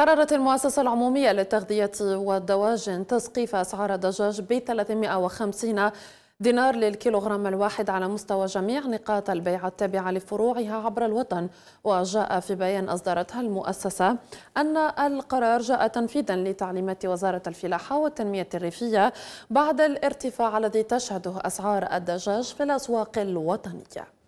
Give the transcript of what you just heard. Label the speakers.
Speaker 1: قررت المؤسسة العمومية للتغذية والدواجن تسقيف أسعار الدجاج ب 350 دينار للكيلوغرام الواحد على مستوى جميع نقاط البيع التابعة لفروعها عبر الوطن وجاء في بيان أصدرتها المؤسسة أن القرار جاء تنفيذا لتعليمات وزارة الفلاحة والتنمية الريفية بعد الارتفاع الذي تشهده أسعار الدجاج في الأسواق الوطنية